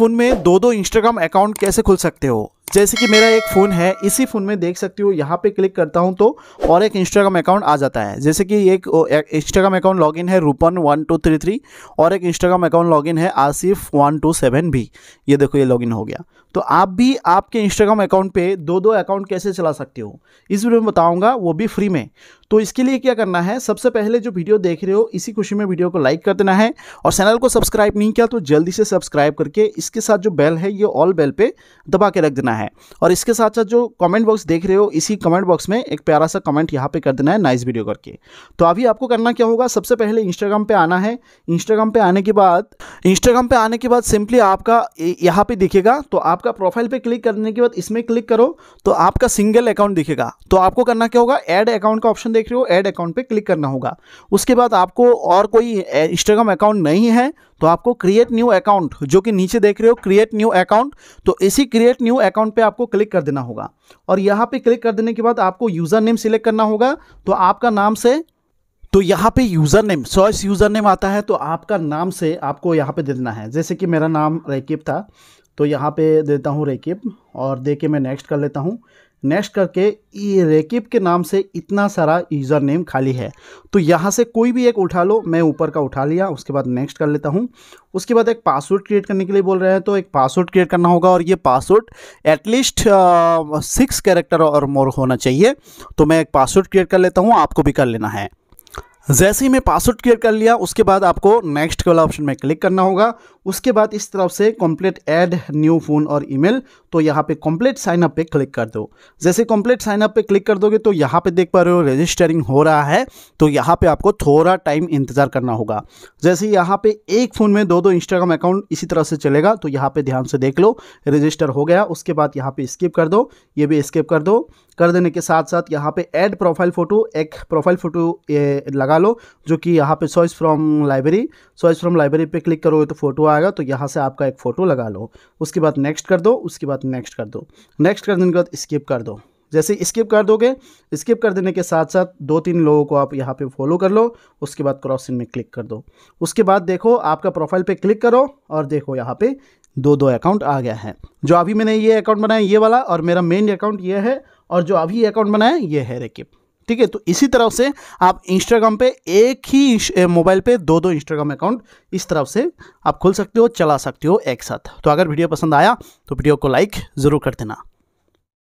smartphone में दो दो इंस्टाग्राम अकाउंट कैसे खुल सकते हो जैसे कि मेरा एक फ़ोन है इसी फ़ोन में देख सकती हो यहाँ पे क्लिक करता हूँ तो और एक इंस्टाग्राम अकाउंट आ जाता है जैसे कि एक इंस्टाग्राम अकाउंट लॉगिन है रूपन वन टू थ्री थ्री और एक इंस्टाग्राम अकाउंट लॉगिन है आसिफ वन टू सेवन भी ये देखो ये लॉगिन हो गया तो आप भी आपके इंस्टाग्राम अकाउंट पर दो दो अकाउंट कैसे चला सकते हो इस वीडियो में बताऊँगा वो भी फ्री में तो इसके लिए क्या करना है सबसे पहले जो वीडियो देख रहे हो इसी खुशी में वीडियो को लाइक कर देना है और चैनल को सब्सक्राइब नहीं किया तो जल्दी से सब्सक्राइब करके इसके साथ जो बेल है ये ऑल बेल पर दबा के रख देना है है और इसके साथ साथ जो कमेंट बॉक्स देख रहे हो इसी कमेंट बॉक्स में एक प्यारा सा कमेंट यहाँ पे कर देना है नाइस वीडियो करके तो अभी आपको करना क्या होगा सबसे पहले इंस्टाग्राम पे आना है इंस्टाग्राम पे आने के बाद इंस्टाग्राम पे आने के बाद सिंपली आपका यहाँ पे दिखेगा तो आपका प्रोफाइल पे क्लिक करने के बाद इसमें क्लिक करो तो आपका सिंगल अकाउंट दिखेगा तो आपको करना क्या होगा एड अकाउंट का ऑप्शन देख रहे हो एड अकाउंट पर क्लिक करना होगा उसके बाद आपको और कोई इंस्टाग्राम अकाउंट नहीं है तो आपको क्रिएट न्यू अकाउंट जो कि नीचे देख रहे हो क्रिएट न्यू अकाउंट तो इसी क्रिएट न्यू अकाउंट अकाउंट पे आपको क्लिक कर देना होगा और यहाँ पे क्लिक कर देने के बाद आपको यूज़र नेम सिलेक्ट करना होगा तो आपका नाम से तो यहाँ पे user name choose user name आता है तो आपका नाम से आपको यहाँ पे दे देना है जैसे कि मेरा नाम रेकिब था तो यहाँ पे देता हूँ रेकिब और दे के मैं नेक्स्ट कर लेता हूँ नेक्स्ट करके रेकिप के नाम से इतना सारा यूज़र नेम खाली है तो यहाँ से कोई भी एक उठा लो मैं ऊपर का उठा लिया उसके बाद नेक्स्ट कर लेता हूँ उसके बाद एक पासवर्ड क्रिएट करने के लिए बोल रहे हैं तो एक पासवर्ड क्रिएट करना होगा और ये पासवर्ड एटलीस्ट सिक्स कैरेक्टर और मोर होना चाहिए तो मैं एक पासवर्ड क्रिएट कर लेता हूँ आपको भी कर लेना है जैसे ही मैं पासवर्ड क्लियर कर लिया उसके बाद आपको नेक्स्ट वाला ऑप्शन में क्लिक करना होगा उसके बाद इस तरफ से कॉम्प्लीट ऐड न्यू फ़ोन और ईमेल तो यहाँ पे कॉम्प्लीट साइन अप पे क्लिक कर दो जैसे कॉम्प्लीट साइन अप पे क्लिक कर दोगे तो यहाँ पे देख पा रहे हो रजिस्टरिंग हो रहा है तो यहाँ पे आपको थोड़ा टाइम इंतज़ार करना होगा जैसे यहाँ पे एक फ़ोन में दो दो इंस्टाग्राम अकाउंट इसी तरह से चलेगा तो यहाँ पर ध्यान से देख लो रजिस्टर हो गया उसके बाद यहाँ पर स्किप कर दो ये भी स्किप कर दो कर देने के साथ साथ यहाँ पर एड प्रोफाइल फ़ोटो एक प्रोफाइल फ़ोटो लगा लगा लो जो कि यहाँ पे choose from library choose from library पे क्लिक करोगे तो फोटो आएगा तो यहाँ से आपका एक फ़ोटो लगा लो उसके बाद नेक्स्ट कर दो उसके बाद नेक्स्ट कर दो नेक्स्ट कर देने के बाद स्किप कर दो जैसे स्किप कर दोगे स्किप कर देने के साथ साथ दो तीन लोगों को आप यहाँ पे फॉलो कर लो उसके बाद क्रॉस इन में क्लिक कर दो उसके बाद देखो आपका प्रोफाइल पे क्लिक करो और देखो यहाँ पे दो दो अकाउंट आ गया है जो अभी मैंने ये अकाउंट बनाया ये वाला और मेरा मेन अकाउंट ये है और जो अभी अकाउंट बनाया ये है रेकिप ठीक है तो इसी तरह से आप इंस्टाग्राम पे एक ही मोबाइल पे दो दो इंस्टाग्राम अकाउंट इस तरह से आप खोल सकते हो चला सकते हो एक साथ तो अगर वीडियो पसंद आया तो वीडियो को लाइक ज़रूर कर देना